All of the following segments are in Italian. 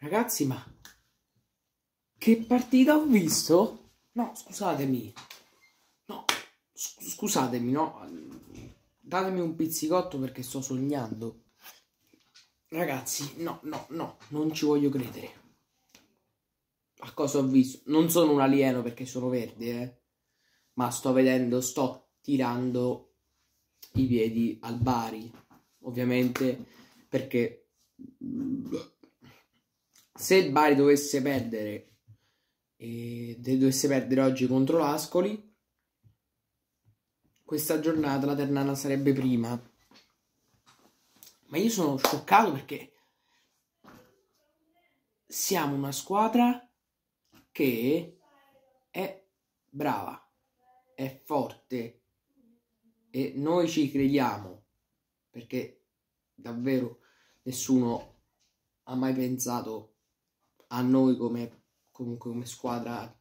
Ragazzi, ma che partita ho visto? No, scusatemi. No, scusatemi, no. Datemi un pizzicotto perché sto sognando. Ragazzi, no, no, no, non ci voglio credere. A cosa ho visto? Non sono un alieno perché sono verde, eh. Ma sto vedendo, sto tirando i piedi al Bari. Ovviamente perché se il Bari dovesse perdere, eh, dovesse perdere oggi contro l'Ascoli, questa giornata la Ternana sarebbe prima. Ma io sono scioccato perché siamo una squadra che è brava, è forte e noi ci crediamo perché davvero nessuno ha mai pensato a noi come, comunque come squadra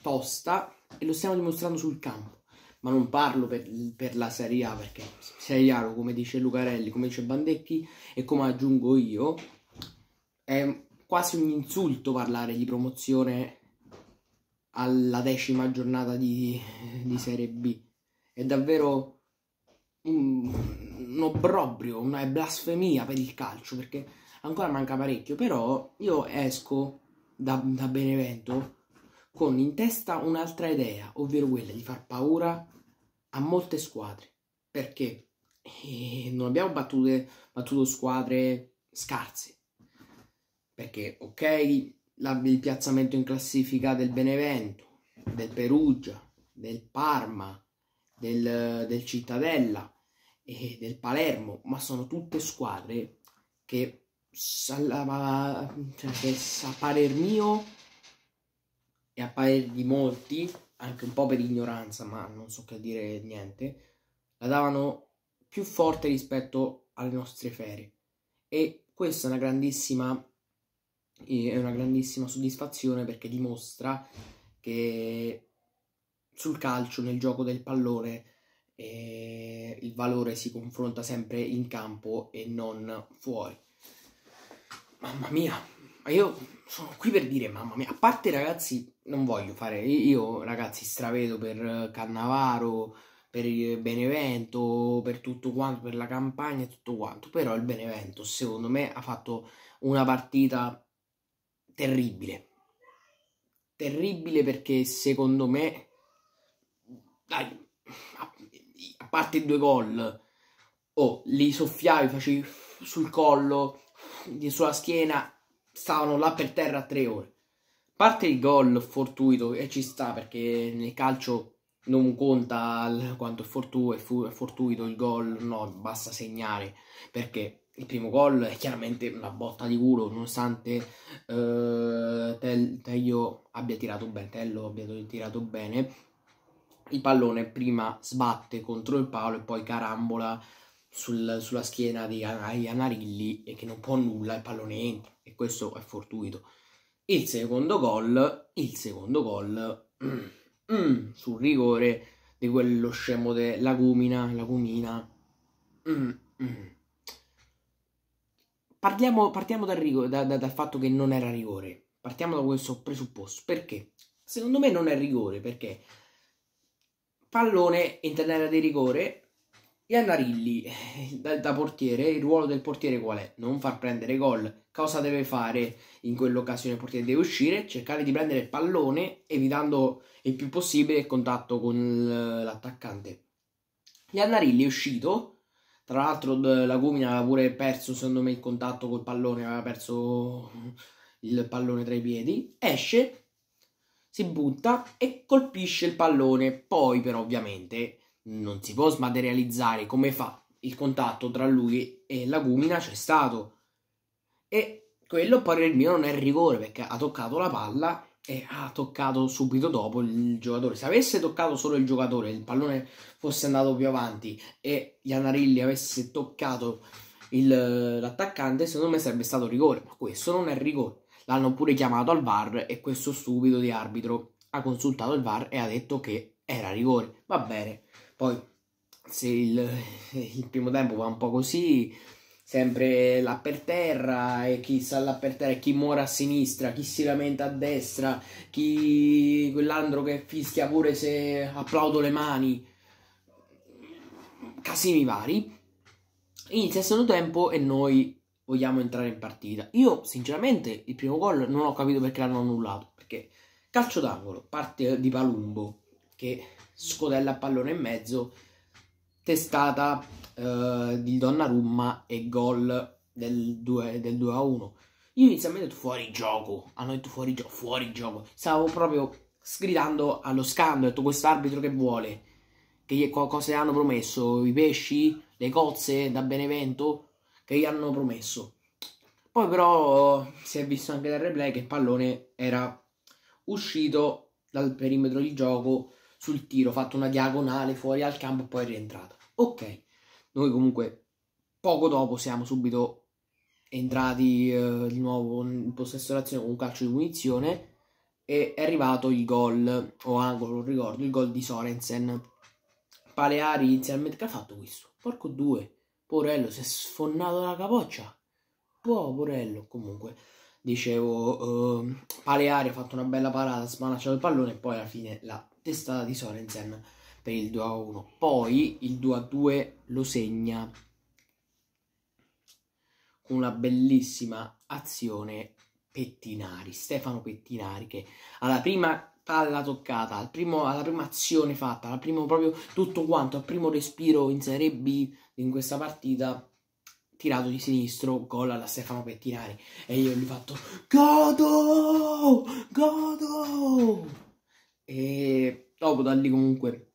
tosta e lo stiamo dimostrando sul campo. Ma non parlo per, per la Serie A perché Serie A, come dice Lucarelli, come dice Bandecchi e come aggiungo io, è quasi un insulto parlare di promozione alla decima giornata di, di Serie B. È davvero un, un obbrobrio, una blasfemia per il calcio perché ancora manca parecchio, però io esco da, da Benevento con in testa un'altra idea, ovvero quella di far paura a molte squadre, perché e eh, non abbiamo battute, battuto squadre scarse. Perché, ok, la, il piazzamento in classifica del Benevento, del Perugia, del Parma, del, del Cittadella e del Palermo, ma sono tutte squadre che alla, cioè, a parer mio e a parer di molti, anche un po' per ignoranza, ma non so che dire niente, la davano più forte rispetto alle nostre ferie. E questa è una grandissima, è una grandissima soddisfazione perché dimostra che sul calcio, nel gioco del pallone, eh, il valore si confronta sempre in campo e non fuori. Mamma mia, ma io sono qui per dire mamma mia, a parte ragazzi, non voglio fare, io ragazzi stravedo per Cannavaro, per il Benevento, per tutto quanto, per la campagna e tutto quanto, però il Benevento secondo me ha fatto una partita terribile, terribile perché secondo me, dai, a parte i due gol, oh, li soffiavi, facevi sul collo, sulla schiena stavano là per terra tre ore. A Parte il gol fortuito e ci sta perché nel calcio non conta quanto è fortuito, è fortuito il gol, no, basta segnare perché il primo gol è chiaramente una botta di culo, nonostante eh, Tello abbia tirato bene, Tello abbia tirato bene, il pallone prima sbatte contro il palo e poi carambola sul, sulla schiena di Anarilli e che non può nulla, il pallone entra e questo è fortuito. Il secondo gol, il secondo gol mm, mm, sul rigore di quello scemo della Gumina, la Gumina. Mm, mm, Partiamo, partiamo dal, rigore, da, da, dal fatto che non era rigore. Partiamo da questo presupposto. Perché? Secondo me non è rigore perché pallone entra in area di rigore Iannarilli, eh, da, da portiere, il ruolo del portiere qual è? Non far prendere gol. Cosa deve fare in quell'occasione il portiere? Deve uscire, cercare di prendere il pallone, evitando il più possibile il contatto con l'attaccante. Iannarilli è uscito, tra l'altro la Gumina aveva pure perso, secondo me, il contatto col pallone, aveva perso il pallone tra i piedi, esce, si butta e colpisce il pallone. Poi però ovviamente non si può smaterializzare come fa il contatto tra lui e la gumina c'è stato e quello poi per mio non è rigore perché ha toccato la palla e ha toccato subito dopo il giocatore se avesse toccato solo il giocatore il pallone fosse andato più avanti e Ianarilli avesse toccato il, l'attaccante secondo me sarebbe stato rigore ma questo non è rigore l'hanno pure chiamato al VAR e questo stupido di arbitro ha consultato il VAR e ha detto che era rigore va bene poi se il, il primo tempo va un po' così, sempre là per terra e chi sta là per terra e chi muore a sinistra, chi si lamenta a destra, chi quell'andro che fischia pure se applaudo le mani. Casini vari. Inizia il secondo tempo e noi vogliamo entrare in partita. Io sinceramente il primo gol non ho capito perché l'hanno annullato, perché calcio d'angolo, parte di Palumbo che scodella il pallone e mezzo, testata eh, di Donnarumma e gol del 2, del 2 a 1. Io inizialmente ho detto fuori gioco, hanno detto fuori gioco, fuori gioco. Stavo proprio sgridando allo scambio, ho detto quest'arbitro che vuole, che cosa hanno promesso, i pesci, le cozze da Benevento, che gli hanno promesso. Poi però si è visto anche dal replay che il pallone era uscito dal perimetro di gioco sul tiro, fatto una diagonale fuori al campo e poi è rientrato. Ok, noi comunque poco dopo siamo subito entrati eh, di nuovo in possesso d'azione con un calcio di punizione e è arrivato il gol, o angolo, non ricordo, il gol di Sorensen. Paleari inizialmente che ha fatto questo? Porco due, Porello si è sfonnato dalla capoccia. Buono Porello, comunque dicevo, uh, Paleari ha fatto una bella parata, ha smanacciato il pallone e poi alla fine l'ha testata di Sorensen per il 2 a 1. Poi il 2 a 2 lo segna con una bellissima azione Pettinari, Stefano Pettinari che alla prima palla toccata, al primo, alla prima azione fatta, al primo proprio tutto quanto, al primo respiro in Serie B in questa partita tirato di sinistro, gol alla Stefano Pettinari e io gli ho fatto Godo! Godo! E dopo da lì comunque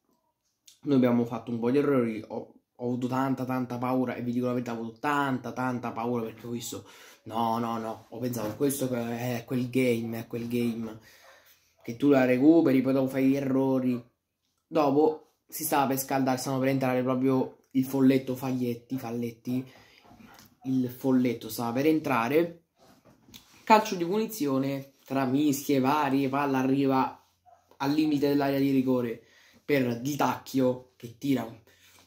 noi abbiamo fatto un po' di errori, ho, ho avuto tanta tanta paura e vi dico la verità, ho avuto tanta tanta paura perché ho visto no no no, ho pensato questo è quel game, è quel game che tu la recuperi, poi dopo fai gli errori. Dopo si stava per scaldare, stavano per entrare proprio il folletto Faglietti, Falletti, il folletto stava per entrare. Calcio di punizione tra mischie varie, palla arriva al limite dell'area di rigore per Di Tacchio che tira un,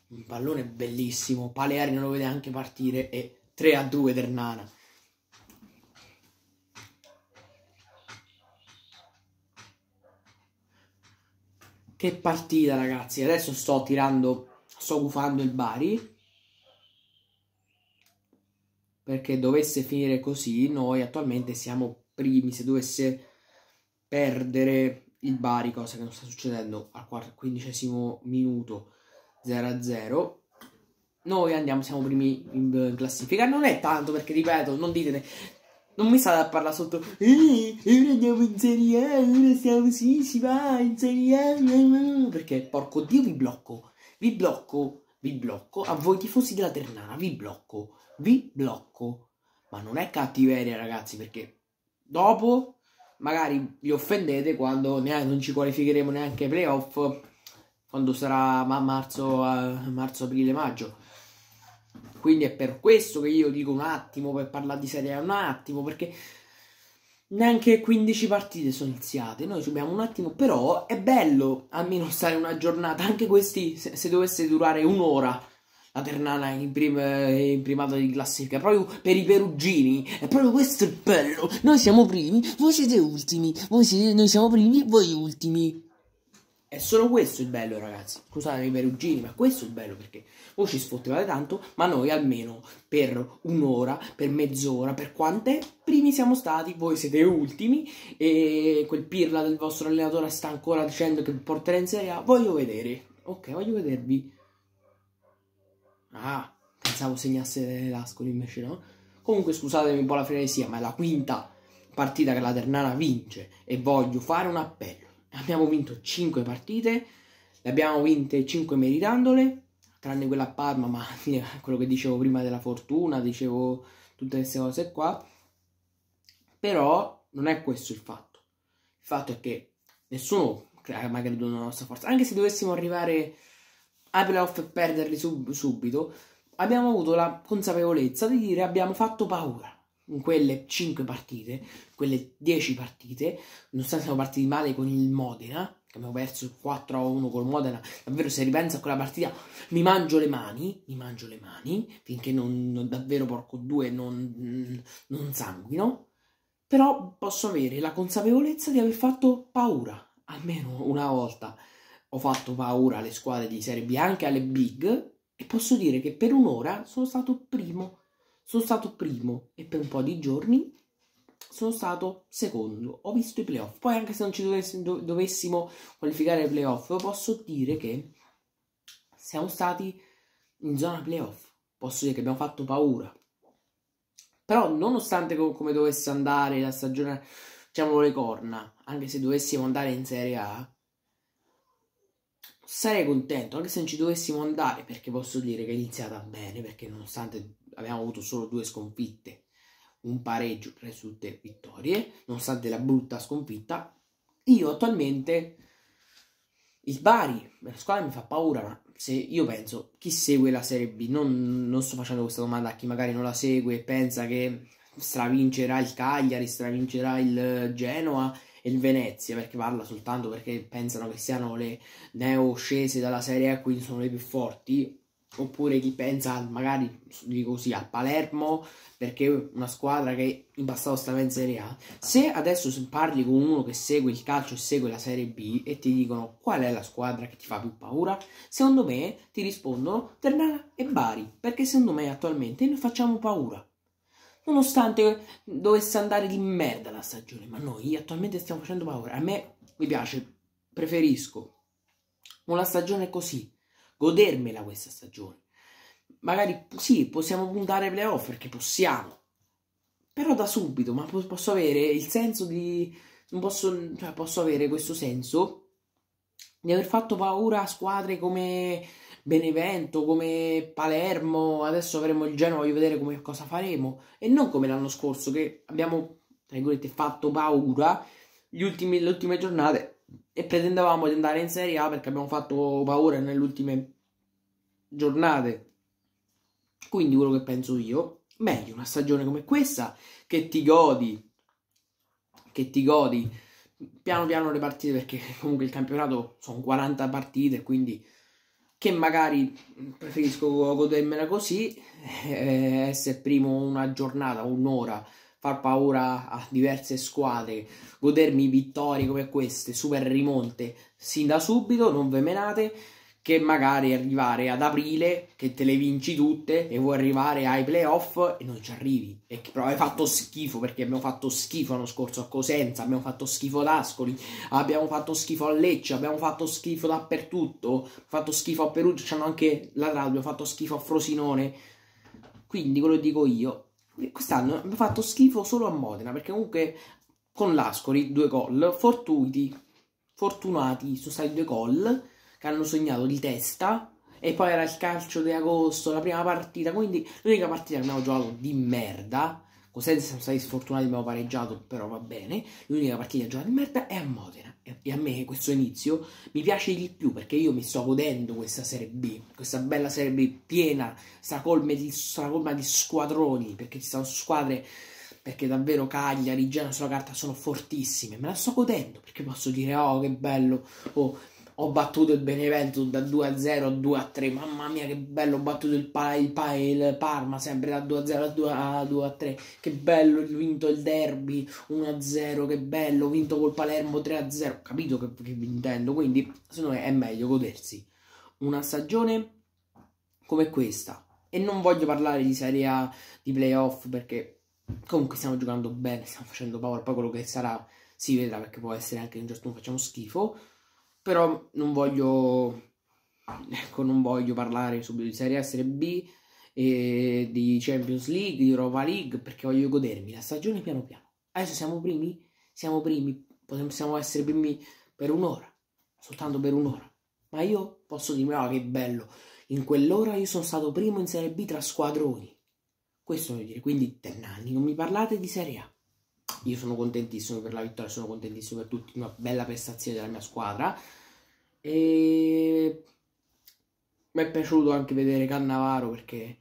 un pallone bellissimo, Paleari non lo vede anche partire e 3 a 2 Ternana. Che partita ragazzi, adesso sto tirando, sto gufando il Bari perché dovesse finire così noi attualmente siamo primi, se dovesse perdere il Bari, cosa che non sta succedendo al quindicesimo minuto 0-0. Noi andiamo, siamo primi in classifica. Non è tanto perché, ripeto, non ditene. Non mi state a parlare sotto. E eh, ora andiamo in Serie A, ora siamo sì, si va in Serie A. Eh, perché, porco Dio, vi blocco. Vi blocco, vi blocco. A voi tifosi della Ternana, vi blocco. Vi blocco. Ma non è cattiveria, ragazzi, perché dopo magari vi offendete quando neanche, non ci qualificheremo neanche ai playoff quando sarà marzo, eh, marzo, aprile, maggio. Quindi è per questo che io dico un attimo per parlare di Serie A un attimo, perché neanche 15 partite sono iniziate. Noi subiamo un attimo, però è bello almeno stare una giornata, anche questi se, se dovesse durare un'ora la Ternana in, prim- in primato di classifica, proprio per i perugini. E proprio questo è il bello. Noi siamo primi, voi siete ultimi. Voi siete, noi siamo primi, voi ultimi. e solo questo è il bello, ragazzi. Scusate i perugini, ma questo è il bello perché voi ci sfottivate tanto, ma noi almeno per un'ora, per mezz'ora, per quante primi siamo stati, voi siete ultimi e quel pirla del vostro allenatore sta ancora dicendo che porterà in Serie A. Voglio vedere. Ok, voglio vedervi. Ah, pensavo segnasse l'Ascoli invece no. Comunque scusatemi un po' la frenesia, ma è la quinta partita che la Ternana vince e voglio fare un appello. Abbiamo vinto 5 partite, le abbiamo vinte 5 meritandole, tranne quella a Parma, ma quello che dicevo prima della fortuna, dicevo tutte queste cose qua. Però non è questo il fatto. Il fatto è che nessuno ha mai creduto nella nostra forza. Anche se dovessimo arrivare ai playoff e perderli sub- subito, abbiamo avuto la consapevolezza di dire abbiamo fatto paura in quelle 5 partite, quelle 10 partite, nonostante siamo partiti male con il Modena, che abbiamo perso 4 a 1 col Modena, davvero se ripenso a quella partita mi mangio le mani, mi mangio le mani, finché non, non davvero porco due non, non sanguino, però posso avere la consapevolezza di aver fatto paura, almeno una volta ho fatto paura alle squadre di Serie B, anche alle big, e posso dire che per un'ora sono stato primo. Sono stato primo e per un po' di giorni sono stato secondo. Ho visto i playoff. Poi, anche se non ci dovessimo qualificare ai playoff, posso dire che siamo stati in zona playoff. Posso dire che abbiamo fatto paura. Però, nonostante come dovesse andare la stagione, diciamo le corna, anche se dovessimo andare in Serie A, sarei contento anche se non ci dovessimo andare perché posso dire che è iniziata bene perché nonostante abbiamo avuto solo due sconfitte un pareggio tre su tre vittorie nonostante la brutta sconfitta io attualmente il Bari la squadra mi fa paura ma se io penso chi segue la Serie B non, non sto facendo questa domanda a chi magari non la segue e pensa che stravincerà il Cagliari stravincerà il Genoa il Venezia perché parla soltanto perché pensano che siano le neo scese dalla Serie A quindi sono le più forti oppure chi pensa magari dico così al Palermo perché è una squadra che in passato stava in Serie A se adesso parli con uno che segue il calcio e segue la Serie B e ti dicono qual è la squadra che ti fa più paura secondo me ti rispondono Ternana e Bari perché secondo me attualmente noi facciamo paura nonostante dovesse andare di merda la stagione, ma noi attualmente stiamo facendo paura. A me mi piace, preferisco una stagione così, godermela questa stagione. Magari sì, possiamo puntare ai playoff perché possiamo, però da subito, ma posso avere il senso di... Posso, cioè, posso avere questo senso di aver fatto paura a squadre come Benevento, come Palermo, adesso avremo il Genoa, voglio vedere come, cosa faremo, e non come l'anno scorso che abbiamo, tra virgolette, fatto paura ultimi, le ultime giornate e pretendevamo di andare in Serie A perché abbiamo fatto paura nelle ultime giornate. Quindi quello che penso io, meglio una stagione come questa che ti godi, che ti godi piano piano le partite perché comunque il campionato sono 40 partite, quindi che magari preferisco godermela così, eh, essere primo una giornata, un'ora, far paura a diverse squadre, godermi vittorie come queste, super rimonte, sin da subito, non ve menate che magari arrivare ad aprile che te le vinci tutte e vuoi arrivare ai playoff e non ci arrivi. E che però hai fatto schifo perché abbiamo fatto schifo l'anno scorso a Cosenza, abbiamo fatto schifo ad Ascoli, abbiamo fatto schifo a Lecce, abbiamo fatto schifo dappertutto, abbiamo fatto schifo a Perugia, c'hanno anche la Lazio, abbiamo fatto schifo a Frosinone. Quindi quello dico io, quest'anno abbiamo fatto schifo solo a Modena perché comunque con l'Ascoli due gol fortuiti, fortunati, sono stati due gol che hanno sognato di testa e poi era il calcio di agosto, la prima partita, quindi l'unica partita che abbiamo giocato di merda, Cosenza siamo stati sfortunati, abbiamo pareggiato, però va bene, l'unica partita che giocato di merda è a Modena e a me questo inizio mi piace di più perché io mi sto godendo questa Serie B, questa bella Serie B piena, sta colma di, sta colma di squadroni, perché ci sono squadre perché davvero Cagliari, Genoa sulla carta sono fortissime, me la sto godendo perché posso dire oh che bello, oh ho battuto il Benevento da 2 a 0 a 2 a 3. Mamma mia, che bello! Ho battuto il, pa- il, pa- il Parma sempre da 2 a 0 a 2 a, 2 a 3. Che bello! Ho vinto il derby 1 a 0. Che bello! Ho vinto col Palermo 3 a 0. capito che, che intendo. Quindi, secondo me, è meglio godersi una stagione come questa. E non voglio parlare di Serie A, di playoff perché comunque stiamo giocando bene, stiamo facendo power, poi quello che sarà si vedrà perché può essere anche che un certo punto facciamo schifo però non voglio, ecco, non voglio parlare subito di Serie A, Serie B, e di Champions League, di Europa League, perché voglio godermi la stagione piano piano. Adesso siamo primi, siamo primi, possiamo essere primi per un'ora, soltanto per un'ora. Ma io posso dire, oh, ah, che bello, in quell'ora io sono stato primo in Serie B tra squadroni. Questo voglio dire, quindi 10 non mi parlate di Serie A io sono contentissimo per la vittoria, sono contentissimo per tutti, una bella prestazione della mia squadra. E mi è piaciuto anche vedere Cannavaro perché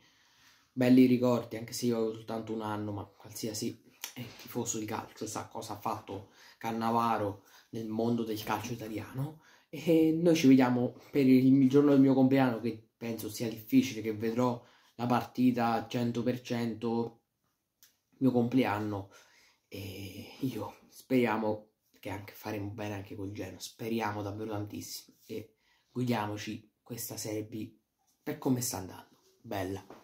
belli ricordi, anche se io avevo soltanto un anno, ma qualsiasi eh, tifoso di calcio sa cosa ha fatto Cannavaro nel mondo del calcio italiano. E noi ci vediamo per il giorno del mio compleanno, che penso sia difficile, che vedrò la partita al 100%, mio compleanno. E io speriamo che anche faremo bene anche col Geno, speriamo davvero tantissimo e guidiamoci questa Serie B per come sta andando. Bella.